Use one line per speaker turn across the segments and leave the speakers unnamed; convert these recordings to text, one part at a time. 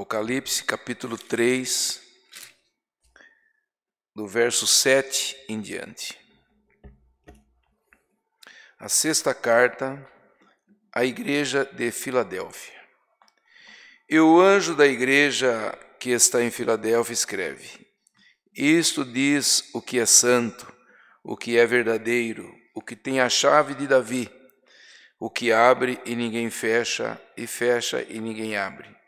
Apocalipse capítulo 3, do verso 7 em diante. A sexta carta à igreja de Filadélfia. E o anjo da igreja que está em Filadélfia escreve: Isto diz o que é santo, o que é verdadeiro, o que tem a chave de Davi, o que abre e ninguém fecha, e fecha e ninguém abre.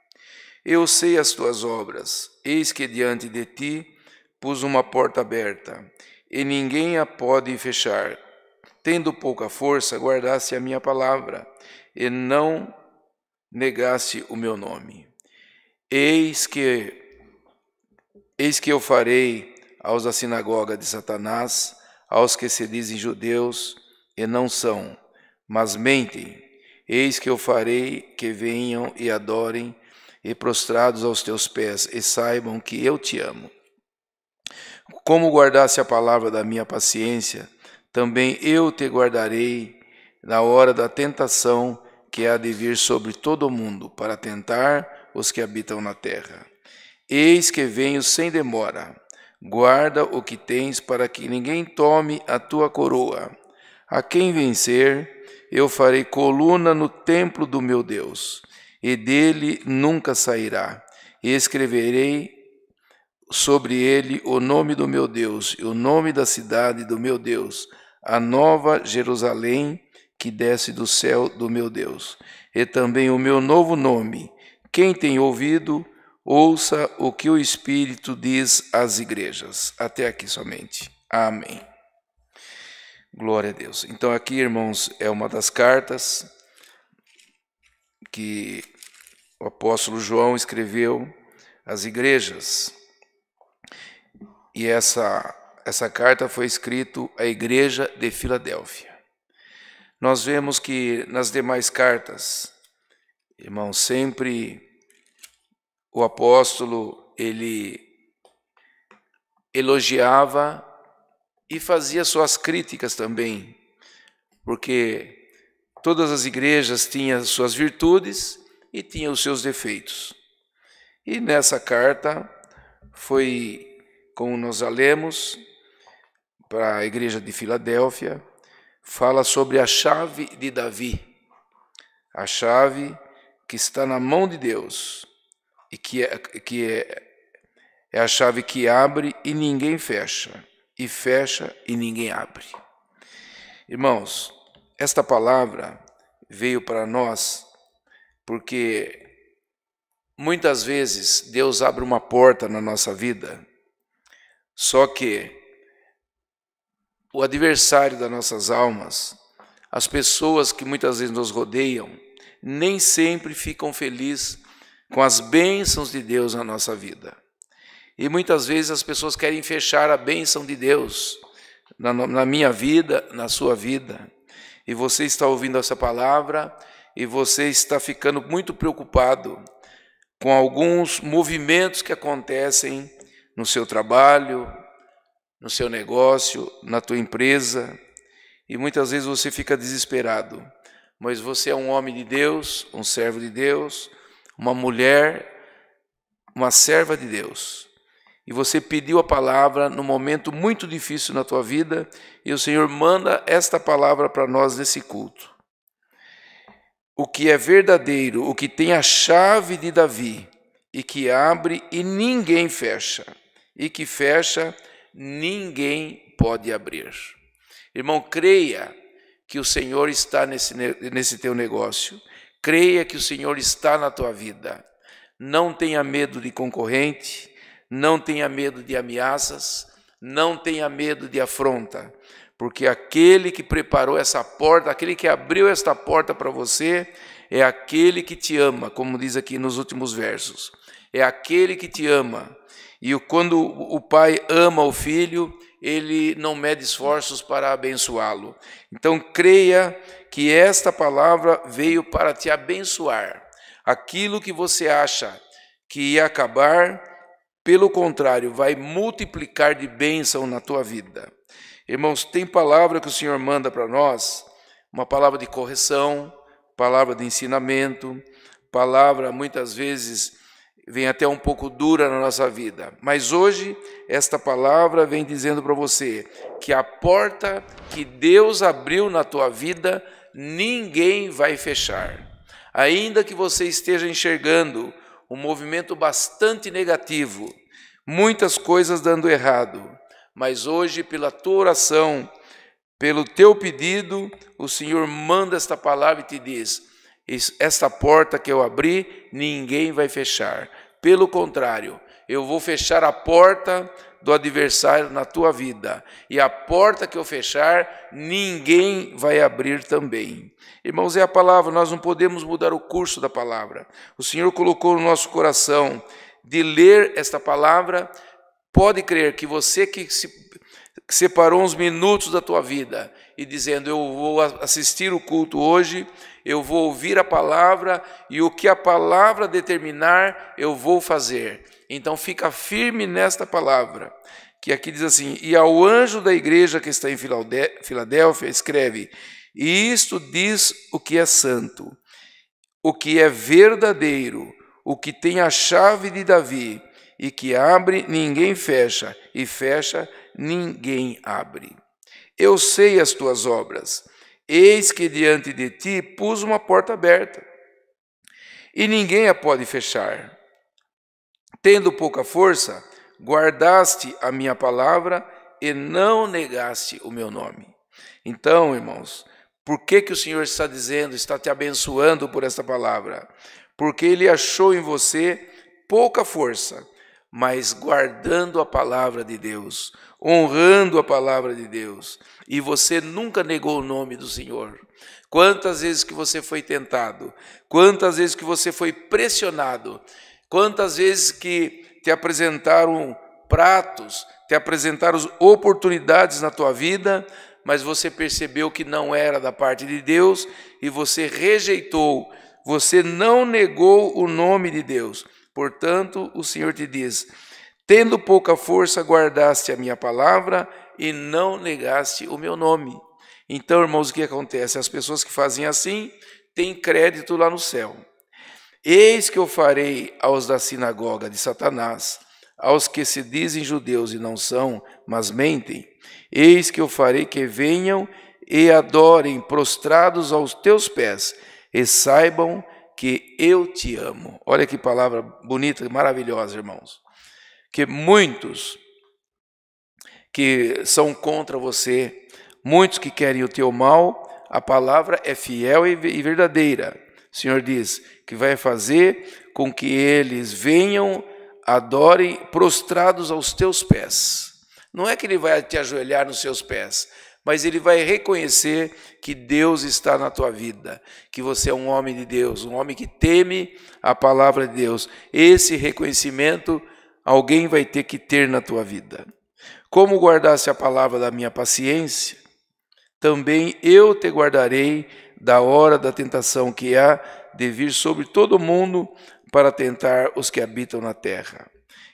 Eu sei as tuas obras, eis que diante de ti pus uma porta aberta, e ninguém a pode fechar. Tendo pouca força, guardaste a minha palavra, e não negasse o meu nome. Eis que eis que eu farei aos da sinagoga de Satanás, aos que se dizem judeus e não são, mas mentem. Eis que eu farei que venham e adorem e prostrados aos teus pés, e saibam que eu te amo. Como guardasse a palavra da minha paciência, também eu te guardarei na hora da tentação que há de vir sobre todo o mundo, para tentar os que habitam na terra. Eis que venho sem demora. Guarda o que tens para que ninguém tome a tua coroa. A quem vencer, eu farei coluna no templo do meu Deus e dele nunca sairá. E escreverei sobre ele o nome do meu Deus e o nome da cidade do meu Deus, a nova Jerusalém que desce do céu do meu Deus, e também o meu novo nome. Quem tem ouvido, ouça o que o Espírito diz às igrejas. Até aqui somente. Amém. Glória a Deus. Então, aqui, irmãos, é uma das cartas que o apóstolo João escreveu às igrejas. E essa, essa carta foi escrita à igreja de Filadélfia. Nós vemos que nas demais cartas, irmão, sempre o apóstolo ele elogiava e fazia suas críticas também, porque todas as igrejas tinham suas virtudes e tinha os seus defeitos. E nessa carta foi, como nós a lemos, para a igreja de Filadélfia, fala sobre a chave de Davi, a chave que está na mão de Deus e que é, que é, é a chave que abre e ninguém fecha, e fecha e ninguém abre. Irmãos, esta palavra veio para nós porque muitas vezes Deus abre uma porta na nossa vida, só que o adversário das nossas almas, as pessoas que muitas vezes nos rodeiam, nem sempre ficam felizes com as bênçãos de Deus na nossa vida. E muitas vezes as pessoas querem fechar a bênção de Deus na, na minha vida, na sua vida. E você está ouvindo essa palavra e você está ficando muito preocupado com alguns movimentos que acontecem no seu trabalho, no seu negócio, na tua empresa, e muitas vezes você fica desesperado. Mas você é um homem de Deus, um servo de Deus, uma mulher, uma serva de Deus. E você pediu a palavra num momento muito difícil na tua vida, e o Senhor manda esta palavra para nós nesse culto o que é verdadeiro, o que tem a chave de Davi, e que abre e ninguém fecha, e que fecha, ninguém pode abrir. Irmão, creia que o Senhor está nesse, nesse teu negócio, creia que o Senhor está na tua vida. Não tenha medo de concorrente, não tenha medo de ameaças, não tenha medo de afronta porque aquele que preparou essa porta, aquele que abriu esta porta para você, é aquele que te ama, como diz aqui nos últimos versos. É aquele que te ama. E quando o pai ama o filho, ele não mede esforços para abençoá-lo. Então, creia que esta palavra veio para te abençoar. Aquilo que você acha que ia acabar, pelo contrário, vai multiplicar de bênção na tua vida. Irmãos, tem palavra que o Senhor manda para nós, uma palavra de correção, palavra de ensinamento, palavra muitas vezes vem até um pouco dura na nossa vida. Mas hoje, esta palavra vem dizendo para você que a porta que Deus abriu na tua vida, ninguém vai fechar. Ainda que você esteja enxergando um movimento bastante negativo, muitas coisas dando errado, mas hoje, pela tua oração, pelo teu pedido, o Senhor manda esta palavra e te diz: esta porta que eu abri, ninguém vai fechar. Pelo contrário, eu vou fechar a porta do adversário na tua vida, e a porta que eu fechar, ninguém vai abrir também. Irmãos, é a palavra, nós não podemos mudar o curso da palavra. O Senhor colocou no nosso coração de ler esta palavra Pode crer que você que se separou uns minutos da tua vida e dizendo: Eu vou assistir o culto hoje, eu vou ouvir a palavra e o que a palavra determinar, eu vou fazer. Então fica firme nesta palavra, que aqui diz assim: E ao anjo da igreja que está em Filadélfia, escreve: E isto diz o que é santo, o que é verdadeiro, o que tem a chave de Davi e que abre, ninguém fecha, e fecha, ninguém abre. Eu sei as tuas obras. Eis que diante de ti pus uma porta aberta, e ninguém a pode fechar. Tendo pouca força, guardaste a minha palavra e não negaste o meu nome. Então, irmãos, por que, que o Senhor está dizendo, está te abençoando por esta palavra? Porque Ele achou em você pouca força mas guardando a palavra de Deus, honrando a palavra de Deus. E você nunca negou o nome do Senhor. Quantas vezes que você foi tentado, quantas vezes que você foi pressionado, quantas vezes que te apresentaram pratos, te apresentaram oportunidades na tua vida, mas você percebeu que não era da parte de Deus e você rejeitou, você não negou o nome de Deus. Portanto, o Senhor te diz: Tendo pouca força, guardaste a minha palavra e não negaste o meu nome. Então, irmãos, o que acontece? As pessoas que fazem assim têm crédito lá no céu. Eis que eu farei aos da sinagoga de Satanás, aos que se dizem judeus e não são, mas mentem, eis que eu farei que venham e adorem prostrados aos teus pés, e saibam que eu te amo. Olha que palavra bonita e maravilhosa, irmãos. Que muitos que são contra você, muitos que querem o teu mal, a palavra é fiel e verdadeira. O Senhor diz que vai fazer com que eles venham, adorem prostrados aos teus pés. Não é que ele vai te ajoelhar nos seus pés, mas ele vai reconhecer que Deus está na tua vida, que você é um homem de Deus, um homem que teme a palavra de Deus. Esse reconhecimento alguém vai ter que ter na tua vida. Como guardasse a palavra da minha paciência, também eu te guardarei da hora da tentação que há de vir sobre todo mundo para tentar os que habitam na terra.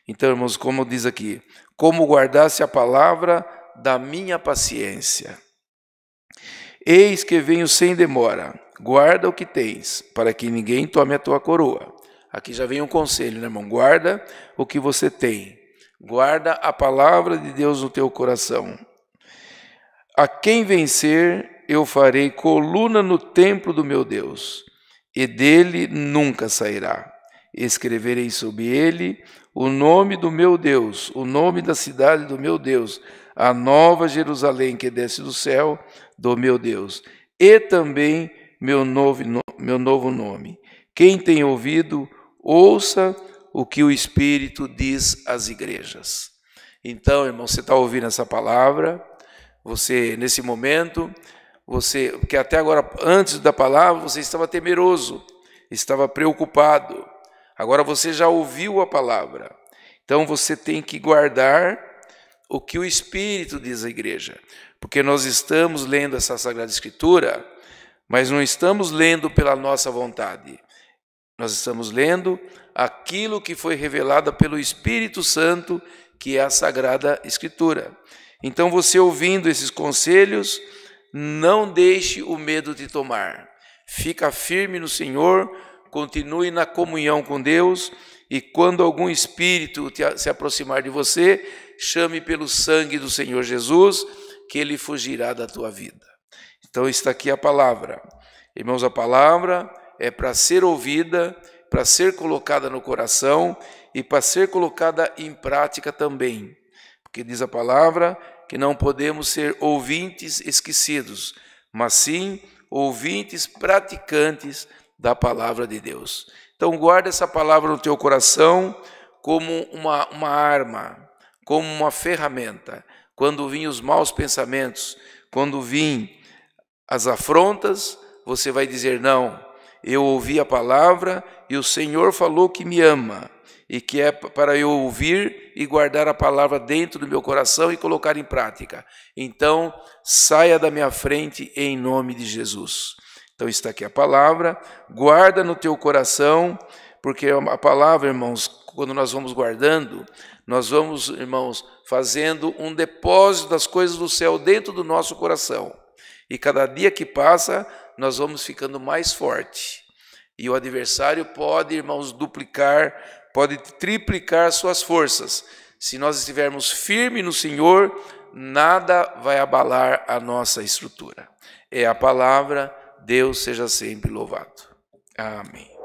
Então, irmãos, como diz aqui, como guardasse a palavra da minha paciência. Eis que venho sem demora, guarda o que tens, para que ninguém tome a tua coroa. Aqui já vem um conselho, né, irmão? Guarda o que você tem, guarda a palavra de Deus no teu coração. A quem vencer, eu farei coluna no templo do meu Deus, e dele nunca sairá. Escreverei sobre ele o nome do meu Deus, o nome da cidade do meu Deus, a nova Jerusalém que desce do céu do meu Deus, e também meu novo, meu novo nome. Quem tem ouvido, ouça o que o Espírito diz às igrejas. Então, irmão, você está ouvindo essa palavra, você, nesse momento, você, porque até agora, antes da palavra, você estava temeroso, estava preocupado. Agora você já ouviu a palavra. Então você tem que guardar o que o Espírito diz à igreja. Porque nós estamos lendo essa Sagrada Escritura, mas não estamos lendo pela nossa vontade. Nós estamos lendo aquilo que foi revelado pelo Espírito Santo, que é a Sagrada Escritura. Então, você ouvindo esses conselhos, não deixe o medo de tomar. Fica firme no Senhor, continue na comunhão com Deus e quando algum espírito se aproximar de você, chame pelo sangue do Senhor Jesus, que ele fugirá da tua vida. Então está aqui a palavra. Irmãos, a palavra é para ser ouvida, para ser colocada no coração e para ser colocada em prática também. Porque diz a palavra que não podemos ser ouvintes esquecidos, mas sim ouvintes praticantes da palavra de Deus. Então, guarda essa palavra no teu coração como uma, uma arma, como uma ferramenta. Quando vêm os maus pensamentos, quando vêm as afrontas, você vai dizer: Não, eu ouvi a palavra e o Senhor falou que me ama e que é para eu ouvir e guardar a palavra dentro do meu coração e colocar em prática. Então, saia da minha frente em nome de Jesus. Então está aqui a palavra, guarda no teu coração, porque é a palavra, irmãos, quando nós vamos guardando, nós vamos, irmãos, fazendo um depósito das coisas do céu dentro do nosso coração. E cada dia que passa, nós vamos ficando mais forte. E o adversário pode, irmãos, duplicar, pode triplicar suas forças. Se nós estivermos firmes no Senhor, nada vai abalar a nossa estrutura. É a palavra Deus seja sempre louvado. Amém.